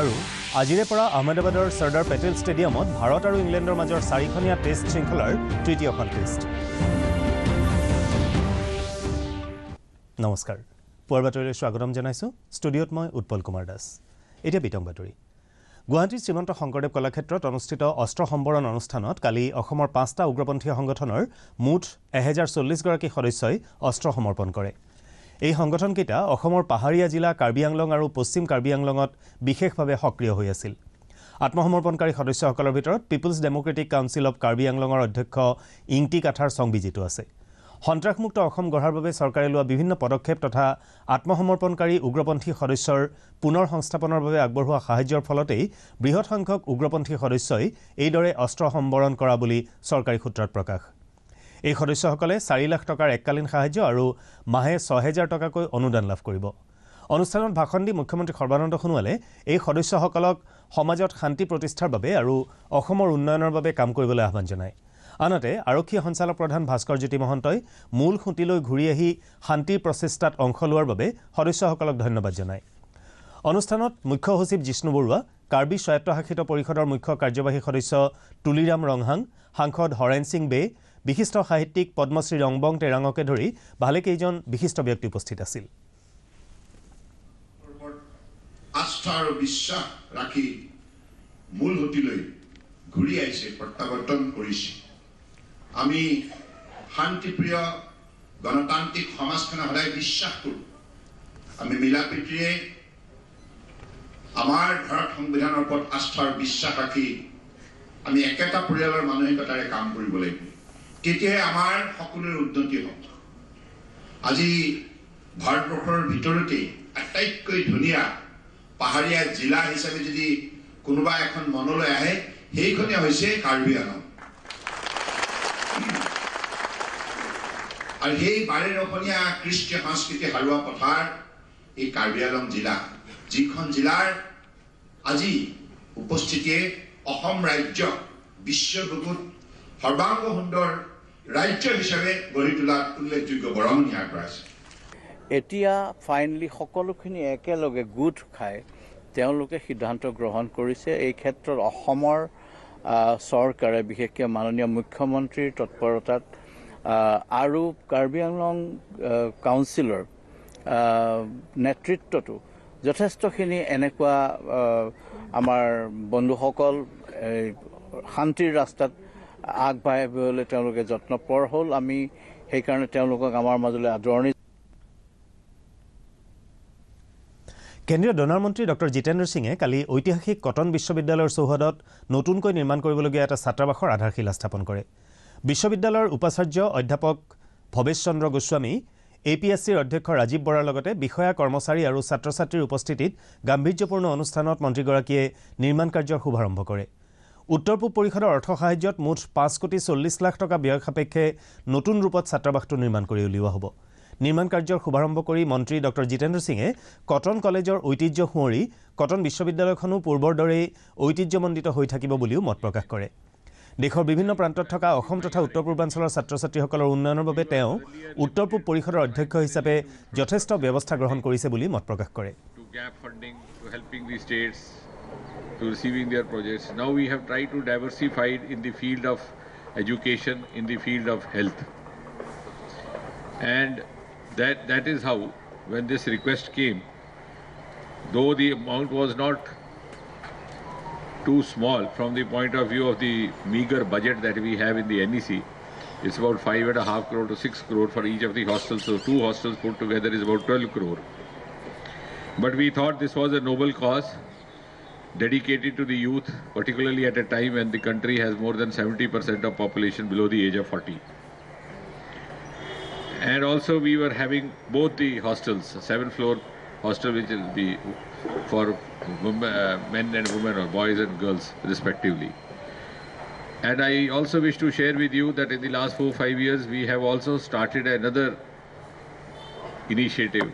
আৰু আজিৰে পৰা আহমেদাবাদৰ চৰ্দাৰ পেটেল ষ্টেডিয়ামত ভাৰত আৰু ইংলেণ্ডৰ মাজৰ চাৰিখনীয়া টেষ্ট শৃংখলাৰ তৃতীয়খন টেষ্ট নমস্কাৰ পুৱাৰ বাতৰিলৈ স্বাগতম জনাইছোঁ ষ্টুডিঅ'ত মই উৎপল কুমাৰ দাস এতিয়া বিতং বাতৰি গুৱাহাটীৰ শ্ৰীমন্ত শংকৰদেৱ কলাক্ষেত্ৰত অনুষ্ঠিত অস্ত্ৰ সম্বৰণ অনুষ্ঠানত কালি অসমৰ পাঁচটা উগ্ৰপন্থী সংগঠনৰ মুঠ এহেজাৰ চল্লিছগৰাকী সদস্যই অস্ত্ৰ সমৰ্পণ কৰে এই সংগঠনকেইটা অসমৰ পাহাৰীয়া জিলা কাৰ্বি আংলং আৰু পশ্চিম কাৰ্বি আংলঙত বিশেষভাৱে সক্ৰিয় হৈ আছিল আত্মসমৰ্পণকাৰী সদস্যসকলৰ ভিতৰত People's Democratic Council of Karbi আংলঙৰ অধ্যক্ষ ইংটি কাথাৰ চংবিজিটো আছে সন্ত্ৰাসমুক্ত অসম গঢ়াৰ বাবে চৰকাৰে লোৱা বিভিন্ন পদক্ষেপ তথা আত্মসমৰ্পণকাৰী উগ্ৰপন্থী সদস্যৰ পুনৰ সংস্থাপনৰ বাবে আগবঢ়োৱা সাহায্যৰ ফলতেই বৃহৎ সংখ্যক উগ্ৰপন্থী সদস্যই এইদৰে অস্ত্ৰ সম্বৰণ কৰা বুলি চৰকাৰী সূত্ৰত প্ৰকাশ এই সদস্যসকলে চাৰি লাখ টকাৰ এককালীন সাহায্য আৰু মাহে ছহেজাৰ টকাকৈ অনুদান লাভ কৰিব অনুষ্ঠানত ভাষণ দি মুখ্যমন্ত্ৰী সৰ্বানন্দ সোণোৱালে এই সদস্যসকলক সমাজত শান্তি প্ৰতিষ্ঠাৰ বাবে আৰু অসমৰ উন্নয়নৰ বাবে কাম কৰিবলৈ আহ্বান জনায় আনহাতে আৰক্ষী সঞ্চালক প্ৰধান ভাস্কৰজ্যোতি মহন্তই মূল খুঁটিলৈ ঘূৰি আহি শান্তিৰ প্ৰচেষ্টাত অংশ লোৱাৰ বাবে সদস্যসকলক ধন্যবাদ জনায় অনুষ্ঠানত মুখ্য সচিব জিষ্ণু বৰুৱা কাৰ্বি স্বায়ত্তশাসিত পৰিষদৰ মুখ্য কাৰ্যবাহী সদস্য তুলিৰাম ৰংহাং সাংসদ হৰেণ সিং বে' বিশিষ্ট সাহিত্যিক পদ্মশ্ৰী ৰংবং টেৰাঙকে ধৰি ভালেকেইজন বিশিষ্ট ব্যক্তি উপস্থিত আছিল আস্থা আৰু বিশ্বাস ৰাখি মূল সুতিলৈ ঘূৰি আহিছে প্ৰত্যাৱৰ্তন কৰিছে আমি শান্তিপ্ৰিয় গণতান্ত্ৰিক সমাজখনে সদায় বিশ্বাস কৰোঁ আমি মিলা প্ৰীতিৰে আমাৰ ভাৰত সংবিধানৰ ওপৰত আস্থা আৰু বিশ্বাস ৰাখি আমি একেটা পৰিয়ালৰ মানসিকতাৰে কাম কৰিব লাগিব তেতিয়াহে আমাৰ সকলোৰে উন্নতি হ'ব আজি ভাৰতবৰ্ষৰ ভিতৰতেই আটাইতকৈ ধুনীয়া পাহাৰীয়া জিলা হিচাপে যদি কোনোবা এখন মনলৈ আহে সেইখনে হৈছে কাৰ্বি আংলং আৰু সেই বাৰে ৰসনীয়া কৃষ্টি সংস্কৃতি হাৰোৱা পথাৰ এই কাৰ্বি আংলং জিলা যিখন জিলাৰ আজি উপস্থিতিয়ে অসম ৰাজ্যক বিশ্বৰ বহুত সৰ্বাংগ সুন্দৰ ৰাজ্য হিচাপে গঢ়ি তোলাত উল্লেখযোগ্য বৰঙণি আগবঢ়াইছে এতিয়া ফাইনেলি সকলোখিনি একেলগে গোট খাই তেওঁলোকে সিদ্ধান্ত গ্ৰহণ কৰিছে এই ক্ষেত্ৰত অসমৰ চৰকাৰে বিশেষকৈ মাননীয় মুখ্যমন্ত্ৰীৰ তৎপৰতাত আৰু কাৰ্বি আংলং কাউঞ্চিলৰ নেতৃত্বটো যথেষ্টখিনি এনেকুৱা আমাৰ বন্ধুসকল শান্তিৰ ৰাস্তাত আগবাঢ়িবলৈ তেওঁলোকে যত্নপৰ হ'ল আমি সেইকাৰণে তেওঁলোকক আমাৰ মাজলৈ আদৰণি কেন্দ্ৰীয় ডনাৰ মন্ত্ৰী ডঃ জিতেন্দ্ৰ সিঙে কালি ঐতিহাসিক কটন বিশ্ববিদ্যালয়ৰ চৌহদত নতুনকৈ নিৰ্মাণ কৰিবলগীয়া এটা ছাত্ৰাবাসৰ আধাৰশিলা স্থাপন কৰে বিশ্ববিদ্যালয়ৰ উপাচাৰ্য অধ্যাপক Bhabesh Chandra Goswami A P S চিৰ অধ্যক্ষ ৰাজীৱ বৰাৰ লগতে বিষয়া কৰ্মচাৰী আৰু ছাত্ৰ ছাত্ৰীৰ উপস্থিতিত গাম্ভীৰ্যপূৰ্ণ অনুষ্ঠানত মন্ত্ৰীগৰাকীয়ে নিৰ্মাণ কাৰ্যৰ শুভাৰম্ভ কৰে উত্তৰ পূব পৰিষদৰ অৰ্থ সাহায্যত মুঠ পাঁচ কোটি চল্লিছ লাখ টকা ব্যয় সাপেক্ষে নতুন ৰূপত ছাত্ৰাবাসটো নিৰ্মাণ কৰি উলিওৱা হ'ব নিৰ্মাণ কাৰ্যৰ শুভাৰম্ভ কৰি মন্ত্ৰী ডঃ জিতেন্দ্ৰ সিঙে কটন কলেজৰ ঐতিহ্য সোঁৱৰি কটন বিশ্ববিদ্যালয়খনো পূৰ্বৰ দৰেই ঐতিহ্যমণ্ডিত হৈ থাকিব বুলিও মত প্ৰকাশ কৰে দেশৰ বিভিন্ন প্ৰান্তত থকা অসম তথা উত্তৰ পূৰ্বাঞ্চলৰ ছাত্ৰ ছাত্ৰীসকলৰ উন্নয়নৰ বাবে তেওঁ উত্তৰ পূব পৰিষদৰ অধ্যক্ষ হিচাপে যথেষ্ট ব্যৱস্থা গ্ৰহণ কৰিছে বুলি মত প্ৰকাশ কৰে to receiving their projects. Now we have tried to diversify in the field of education, in the field of health. And that, that is how, when this request came, though the amount was not too small from the point of view of the meager budget that we have in the NEC, it's about five and a half crore to six crore for each of the hostels. So two hostels put together is about 12 crore. But we thought this was a noble cause dedicated to the youth, particularly at a time when the country has more than 70% of population below the age of 40. And also we were having both the hostels, seven floor hostel which will be for uh, men and women or boys and girls respectively. And I also wish to share with you that in the last four, five years, we have also started another initiative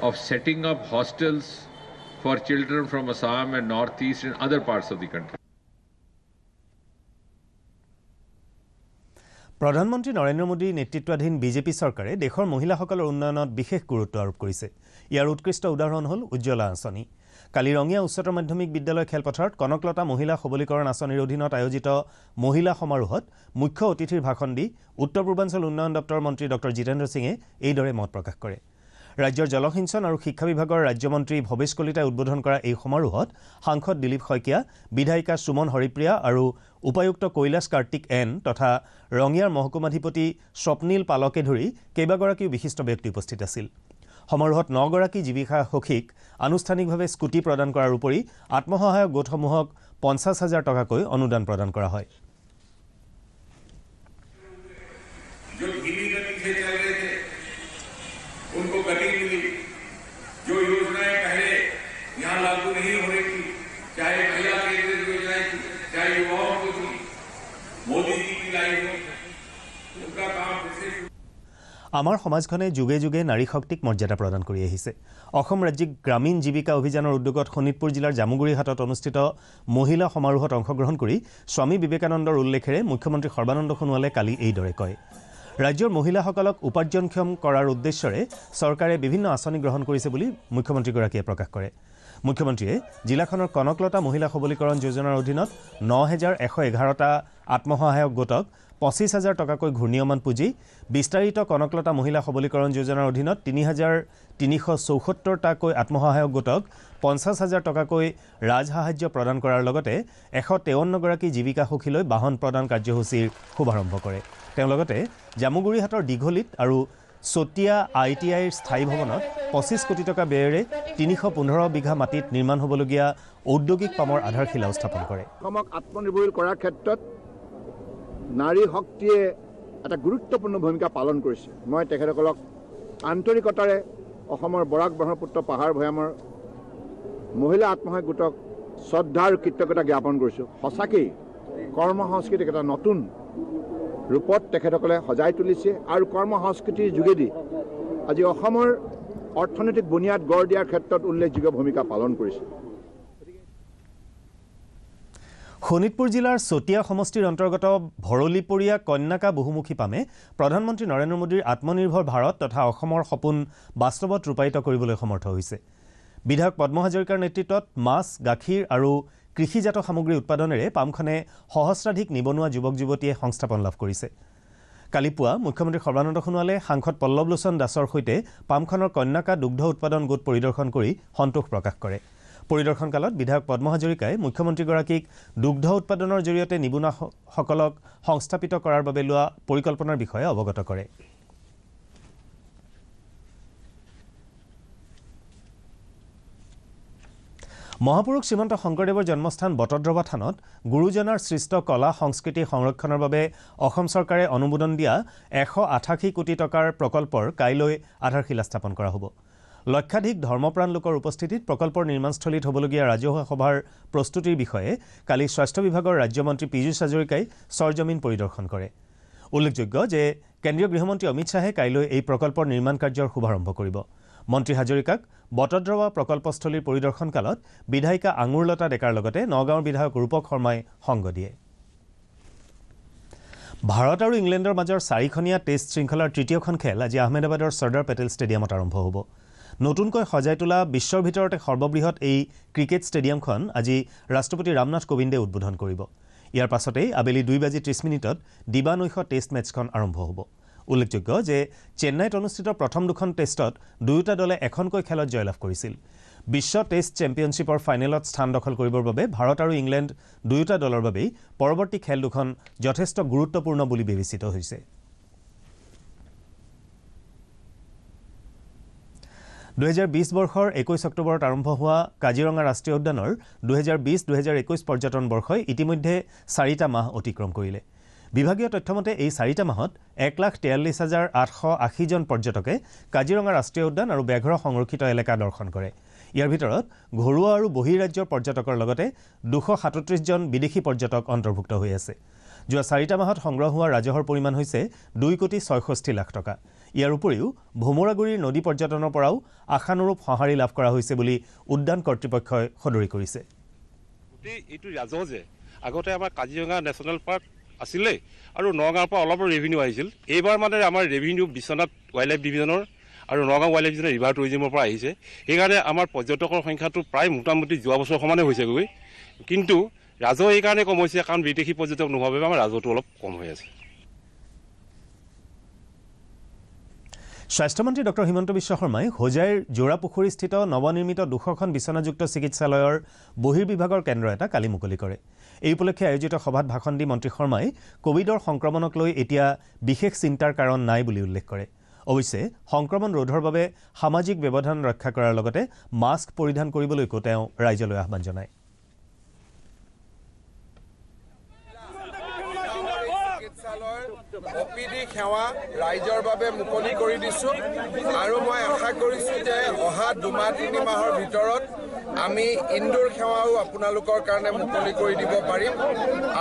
of setting up hostels for children from Assam and Northeast and other parts of the country. প্ৰধানমন্ত্ৰী নৰেন্দ্ৰ মোদীৰ নেতৃত্বাধীন BJP চৰকাৰে দেশৰ মহিলাসকলৰ উন্নয়নত বিশেষ গুৰুত্ব আৰোপ কৰিছে ইয়াৰ উৎকৃষ্ট উদাহৰণ হ'ল উজ্জ্বলা আঁচনি কালি ৰঙীয়া উচ্চতৰ মাধ্যমিক বিদ্যালয় খেলপথাৰত কনকলতা মহিলা সবলীকৰণ আঁচনিৰ অধীনত আয়োজিত মহিলা সমাৰোহত মুখ্য অতিথিৰ ভাষণ দি উত্তৰ পূৰ্বাঞ্চল উন্নয়ন দপ্তৰৰ মন্ত্ৰী ডঃ জিতেন্দ্ৰ সিঙে এইদৰে মত প্ৰকাশ কৰে ৰাজ্যৰ জলসিঞ্চন আৰু শিক্ষা বিভাগৰ ৰাজ্যমন্ত্ৰী ভৱেশ কলিতাই উদ্বোধন কৰা এই সমাৰোহত সাংসদ দিলীপ শইকীয়া বিধায়িকা সুমন হৰিপ্ৰিয়া আৰু উপায়ুক্ত কৈলাশ কাৰ্তিক এন তথা ৰঙিয়াৰ মহকুমাধিপতি স্বপ্নীল পালকে ধৰি কেইবাগৰাকীও বিশিষ্ট ব্যক্তি উপস্থিত আছিল সমাৰোহত নগৰাকী জীৱিকা সখীক আনুষ্ঠানিকভাৱে স্কুটি প্ৰদান কৰাৰ উপৰি আত্মসহায়ক গোটসমূহক পঞ্চাছ হাজাৰ টকাকৈ অনুদান প্ৰদান কৰা হয় আমাৰ সমাজখনে যুগে যুগে নাৰী শক্তিক মৰ্যাদা প্ৰদান কৰি আহিছে অসম ৰাজ্যিক গ্ৰামীণ জীৱিকা অভিযানৰ উদ্যোগত শোণিতপুৰ জিলাৰ জামুগুৰিহাটত অনুষ্ঠিত মহিলা সমাৰোহত অংশগ্ৰহণ কৰি স্বামী বিবেকানন্দৰ উল্লেখেৰে মুখ্যমন্ত্ৰী সৰ্বানন্দ সোণোৱালে কালি এইদৰে কয় ৰাজ্যৰ মহিলাসকলক উপাৰ্জনক্ষম কৰাৰ উদ্দেশ্যৰে চৰকাৰে বিভিন্ন আঁচনি গ্ৰহণ কৰিছে বুলি মুখ্যমন্ত্ৰীগৰাকীয়ে প্ৰকাশ কৰে মুখ্যমন্ত্ৰীয়ে জিলাখনৰ কনকলতা মহিলা সবলীকৰণ যোজনাৰ অধীনত ন হেজাৰ এশ এঘাৰটা আত্মসহায়ক গোটক পঁচিছ হাজাৰ টকাকৈ ঘূৰ্ণীয়মান পুঁজি বিস্তাৰিত কনকলতা মহিলা সবলীকৰণ যোজনাৰ অধীনত তিনি হাজাৰ তিনিশ চৌসত্তৰটাকৈ আত্মসহায়ক গোটক পঞ্চাছ হাজাৰ টকাকৈ ৰাজসাহাৰ্য প্ৰদান কৰাৰ লগতে এশ তেৱন্নগৰাকী জীৱিকাসুখীলৈ বাহন প্ৰদান কাৰ্যসূচীৰ শুভাৰম্ভ কৰে তেওঁ লগতে জামুগুৰিহাটৰ দীঘলিত আৰু চতিয়া আই টি আইৰ স্থায়ী ভৱনত পঁচিছ কোটি টকা ব্যয়েৰে তিনিশ পোন্ধৰ বিঘা মাটিত নিৰ্মাণ হ'বলগীয়া ঔদ্যোগিক পামৰ আধাৰশিলাও স্থাপন কৰে নাৰী শক্তিয়ে এটা গুৰুত্বপূৰ্ণ ভূমিকা পালন কৰিছে মই তেখেতসকলক আন্তৰিকতাৰে অসমৰ বৰাক ব্ৰহ্মপুত্ৰ পাহাৰ ভৈয়ামৰ মহিলা আত্মসহায়ক গোটক শ্ৰদ্ধা আৰু কৃতজ্ঞতা জ্ঞাপন কৰিছোঁ সঁচাকেই কৰ্ম সংস্কৃতিক এটা নতুন ৰূপত তেখেতসকলে সজাই তুলিছে আৰু কৰ্ম সংস্কৃতিৰ যোগেদি আজি অসমৰ অৰ্থনৈতিক বুনিয়াদ গঢ় দিয়াৰ ক্ষেত্ৰত উল্লেখযোগ্য ভূমিকা পালন কৰিছে শোণিতপুৰ জিলাৰ চতিয়া সমষ্টিৰ অন্তৰ্গত ভৰলিপৰীয়া কন্যাকা বহুমুখী পামে প্ৰধানমন্ত্ৰী নৰেন্দ্ৰ মোদীৰ আত্মনিৰ্ভৰ ভাৰত তথা অসমৰ সপোন বাস্তৱত ৰূপায়িত কৰিবলৈ সমৰ্থ হৈছে বিধায়ক পদ্ম হাজৰিকাৰ নেতৃত্বত মাছ গাখীৰ আৰু কৃষিজাত সামগ্ৰী উৎপাদনেৰে পামখনে সহস্ৰাধিক নিবনুৱা যুৱক যুৱতীয়ে সংস্থাপন লাভ কৰিছে কালি পুৱা মুখ্যমন্ত্ৰী সৰ্বানন্দ সোণোৱালে সাংসদ পল্লৱলোচন দাসৰ সৈতে পামখনৰ কন্যাকা দুগ্ধ উৎপাদন গোট পৰিদৰ্শন কৰি সন্তোষ প্ৰকাশ কৰে পৰিদৰ্শন কালত বিধায়ক পদ্ম হাজৰিকাই মুখ্যমন্ত্ৰীগৰাকীক দুগ্ধ উৎপাদনৰ জৰিয়তে নিবনুৱাসকলক সংস্থাপিত কৰাৰ বাবে লোৱা পৰিকল্পনাৰ বিষয়ে অৱগত কৰে মহাপুৰুষ শ্ৰীমন্ত শংকৰদেৱৰ জন্মস্থান বটদ্ৰৱা থানত গুৰুজনাৰ সৃষ্ট কলা সংস্কৃতি সংৰক্ষণৰ বাবে অসম চৰকাৰে অনুমোদন দিয়া এশ আঠাশী কোটি টকাৰ প্ৰকল্পৰ কাইলৈ আধাৰশিলা স্থাপন কৰা হ'ব লক্ষাধিক ধৰ্মপ্ৰাণ লোকৰ উপস্থিতিত প্ৰকল্পৰ নিৰ্মাণস্থলীত হ'বলগীয়া ৰাজহুৱা সভাৰ প্ৰস্তুতিৰ বিষয়ে কালি স্বাস্থ্য বিভাগৰ ৰাজ্যমন্ত্ৰী পীয়ুষ হাজৰিকাই চৰজমিন পৰিদৰ্শন কৰে উল্লেখযোগ্য যে কেন্দ্ৰীয় গৃহমন্ত্ৰী অমিত শ্বাহে কাইলৈ এই প্ৰকল্পৰ নিৰ্মাণ কাৰ্যৰ শুভাৰম্ভ কৰিব মন্ত্ৰী হাজৰিকাক বটদ্ৰৱা প্ৰকল্পস্থলীৰ পৰিদৰ্শনকালত বিধায়িকা আঙুৰলতা ডেকাৰ লগতে নগাঁৱৰ বিধায়ক ৰূপক শৰ্মাই সংগ দিয়ে ভাৰত আৰু ইংলেণ্ডৰ মাজৰ চাৰিখনীয়া টেষ্ট শৃংখলাৰ তৃতীয়খন খেল আজি আহমেদাবাদৰ চৰ্দাৰ পেটেল ষ্টেডিয়ামত আৰম্ভ হ'ব নতুনকৈ সজাই তোলা বিশ্বৰ ভিতৰতে সৰ্ববৃহৎ এই ক্ৰিকেট ষ্টেডিয়ামখন আজি ৰাষ্ট্ৰপতি ৰামনাথ কোবিন্দে উদ্বোধন কৰিব ইয়াৰ পাছতেই আবেলি দুই বাজি ত্ৰিছ মিনিটত দিবা নৈশ টেষ্ট মেটছখন আৰম্ভ হ'ব উল্লেখযোগ্য যে চেন্নাইত অনুষ্ঠিত প্ৰথম দুখন টেষ্টত দুয়োটা দলে এখনকৈ খেলত জয়লাভ কৰিছিল বিশ্ব টেষ্ট চেম্পিয়নশ্বিপৰ ফাইনেলত স্থান দখল কৰিবৰ বাবে ভাৰত আৰু ইংলেণ্ড দুয়োটা দলৰ বাবেই পৰৱৰ্তী খেল দুখন যথেষ্ট গুৰুত্বপূৰ্ণ বুলি বিবেচিত হৈছে দুহেজাৰ বিশ বৰ্ষৰ একৈছ অক্টোবৰত আৰম্ভ হোৱা কাজিৰঙা ৰাষ্ট্ৰীয় উদ্যানৰ দুহেজাৰ বিশ দুহেজাৰ একৈছ পৰ্যটন বৰ্ষই ইতিমধ্যে চাৰিটা মাহ অতিক্ৰম কৰিলে বিভাগীয় তথ্যমতে এই চাৰিটা মাহত এক লাখ তিয়াল্লিছ হাজাৰ আঠশ আশীজন পৰ্যটকে কাজিৰঙা ৰাষ্ট্ৰীয় উদ্যান আৰু বেঘৰ সংৰক্ষিত এলেকা দৰ্শন কৰে ইয়াৰ ভিতৰত ঘৰুৱা আৰু বহিৰাজ্যৰ পৰ্যটকৰ লগতে দুশ সাতত্ৰিছজন বিদেশী পৰ্যটক অন্তৰ্ভুক্ত হৈ আছে যোৱা চাৰিটা মাহত সংগ্ৰহ হোৱা ৰাজহৰ পৰিমাণ হৈছে দুই কোটি ছয়ষষ্ঠি লাখ টকা ইয়াৰ উপৰিও ভোমোৰাগুৰিৰ নদী পৰ্যটনৰ পৰাও আশানুৰূপ সঁহাৰি লাভ কৰা হৈছে বুলি উদ্যান কৰ্তৃপক্ষই সদৰি কৰিছে এইটো ৰাজহ যে আগতে আমাৰ কাজিৰঙা নেশ্যনেল পাৰ্ক আছিলে আৰু নগাঁৱৰ পৰা অলপ ৰেভিনিউ আহিছিল এইবাৰ মানে আমাৰ ৰেভিনিউ বিশ্বনাথ ৱাইল্ড লাইফ ডিভিজনৰ আৰু নগাঁও ৱাইল্ড লাইফ ডিভিজনৰ ৰিভাৰ টুৰিজিমৰ পৰা আহিছে সেইকাৰণে আমাৰ পৰ্যটকৰ সংখ্যাটো প্ৰায় মোটামুটি যোৱা বছৰ সমানে হৈছেগৈ কিন্তু ৰাজহ এইকাৰণে কম হৈছে কাৰণ বিদেশী পৰ্যটক নোহোৱাৰ বাবে আমাৰ ৰাজহটো অলপ কম হৈ আছে স্বাস্থ্যমন্ত্ৰী ডক্টৰ হিমন্ত বিশ্ব শৰ্মাই হোজাইৰ যোৰাপুখুৰীস্থিত নৱনিৰ্মিত দুশখন বিচনাযুক্ত চিকিৎসালয়ৰ বহিৰ্বিভাগৰ কেন্দ্ৰ এটা কালি মুকলি কৰে এই উপলক্ষে আয়োজিত সভাত ভাষণ দি মন্ত্ৰী শৰ্মাই কোভিডৰ সংক্ৰমণক লৈ এতিয়া বিশেষ চিন্তাৰ কাৰণ নাই বুলি উল্লেখ কৰে অৱশ্যে সংক্ৰমণ ৰোধৰ বাবে সামাজিক ব্যৱধান ৰক্ষা কৰাৰ লগতে মাস্ক পৰিধান কৰিবলৈকো তেওঁ ৰাইজলৈ আহ্বান জনায় অপিডি সেৱা ৰাইজৰ বাবে মুকলি কৰি দিছোঁ আৰু মই আশা কৰিছোঁ যে অহা দুমাহ তিনি মাহৰ ভিতৰত আমি ইনডোৰ সেৱাও আপোনালোকৰ কাৰণে মুকলি কৰি দিব পাৰিম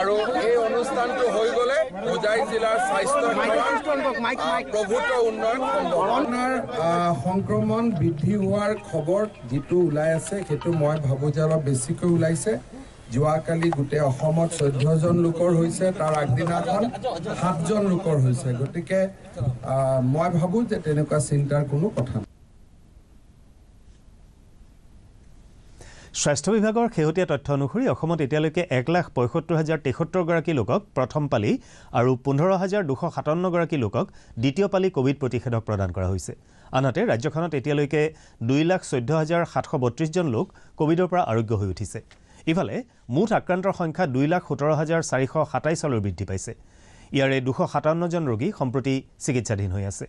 আৰু এই অনুষ্ঠানটো হৈ গলে হোজাই জিলাৰ স্বাস্থ্য প্ৰভূত উন্নয়ন সংক্ৰমণ বৃদ্ধি হোৱাৰ খবৰ যিটো ওলাই আছে সেইটো মই ভাবোঁ যে অলপ বেছিকৈ ওলাইছে যোৱাকালি গোটেই অসমত চৈধ্যজন লোকৰ হৈছে তাৰ আগদিনাখন সাতজন লোকৰ হৈছে গতিকে মই ভাবোঁ যে তেনেকুৱা চিন্তাৰ কোনো কথা নাই স্বাস্থ্য বিভাগৰ শেহতীয়া তথ্য অনুসৰি অসমত এতিয়ালৈকে এক লাখ পঁয়সত্তৰ হাজাৰ তেসত্তৰগৰাকী লোকক প্ৰথম পালি আৰু পোন্ধৰ হাজাৰ দুশ সাতাৱন্নগৰাকী লোকক দ্বিতীয় পালি কোভিড প্ৰতিষেধক প্ৰদান কৰা হৈছে আনহাতে ৰাজ্যখনত এতিয়ালৈকে দুই লাখ চৈধ্য হাজাৰ সাতশ বত্ৰিছজন লোক কোভিডৰ পৰা আৰোগ্য হৈ উঠিছে ইফালে মুঠ আক্ৰান্তৰ সংখ্যা দুই লাখ সোতৰ হাজাৰ চাৰিশ সাতাইছলৈ বৃদ্ধি পাইছে ইয়াৰে দুশ সাতাৱন্নজন ৰোগী সম্প্ৰতি চিকিৎসাধীন হৈ আছে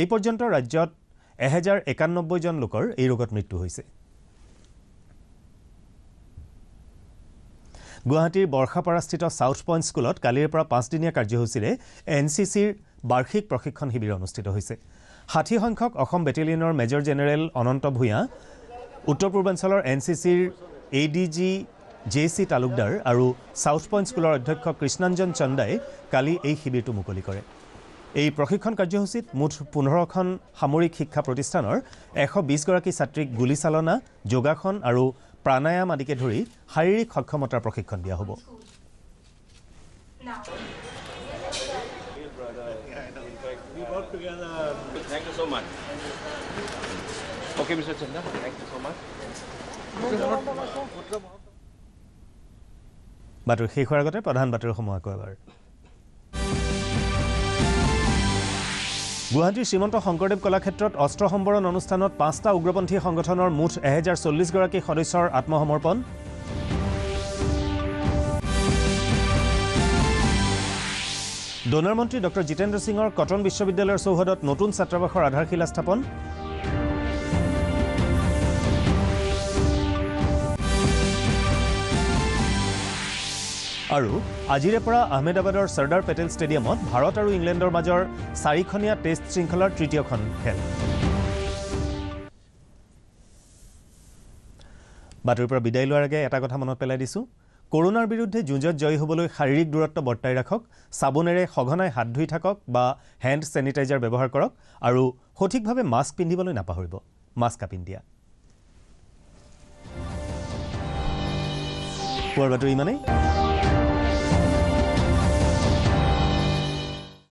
এই পৰ্যন্ত ৰাজ্যত এহেজাৰ একানব্বৈজন লোকৰ এই ৰোগত মৃত্যু হৈছে গুৱাহাটীৰ বৰ্ষাপাৰাস্থিত ছাউথ পইণ্ট স্কুলত কালিৰে পৰা পাঁচদিনীয়া কাৰ্যসূচীৰে এন চি চিৰ বাৰ্ষিক প্ৰশিক্ষণ শিবিৰ অনুষ্ঠিত হৈছে ষাঠি সংখ্যক অসম বেটেলিয়নৰ মেজৰ জেনেৰেল অনন্ত ভূঞা উত্তৰ পূৰ্বাঞ্চলৰ এন চি চিৰ A D G J C Talukdar আৰু ছাউথ পইণ্ট স্কুলৰ অধ্যক্ষ কৃষ্ণাঞ্জন চন্দাই কালি এই শিবিৰটো মুকলি কৰে এই প্ৰশিক্ষণ কাৰ্যসূচীত মুঠ পোন্ধৰখন সামৰিক শিক্ষা প্ৰতিষ্ঠানৰ এশ বিছগৰাকী ছাত্ৰীক গুলীচালনা যোগাসন আৰু প্ৰাণায়াম আদিকে ধৰি শাৰীৰিক সক্ষমতাৰ প্ৰশিক্ষণ দিয়া হ'ব বাতৰি শেষ হোৱাৰ আগতে প্ৰধান বাতৰিসমূহ আকৌ এবাৰ গুৱাহাটীৰ শ্ৰীমন্ত শংকৰদেৱ কলাক্ষেত্ৰত অস্ত্ৰ সম্বৰণ অনুষ্ঠানত পাঁচটা উগ্ৰপন্থী সংগঠনৰ মুঠ এহেজাৰ চল্লিছগৰাকী সদস্যৰ আত্মসমৰ্পণ ডনাৰ মন্ত্ৰী ডঃ জিতেন্দ্ৰ সিঙৰ কটন বিশ্ববিদ্যালয়ৰ চৌহদত নতুন ছাত্ৰাবাসৰ আধাৰশিলা স্থাপন আৰু আজিৰে পৰা আহমেদাবাদৰ চৰ্দাৰ পেটেল ষ্টেডিয়ামত ভাৰত আৰু ইংলেণ্ডৰ মাজৰ চাৰিখনীয়া টেষ্ট শৃংখলাৰ তৃতীয়খন খেল বাতৰিৰ পৰা বিদায় লোৱাৰ আগে এটা কথা মনত পেলাই দিছোঁ কৰোণাৰ বিৰুদ্ধে যুঁজত জয়ী হ'বলৈ শাৰীৰিক দূৰত্ব বৰ্তাই ৰাখক চাবোনেৰে সঘনাই হাত ধুই থাকক বা হেণ্ড ছেনিটাইজাৰ ব্যৱহাৰ কৰক আৰু সঠিকভাৱে মাস্ক পিন্ধিবলৈ নাপাহৰিব মাস্ক আপিন দিয়া পুৱাৰ বাতৰি ইমানেই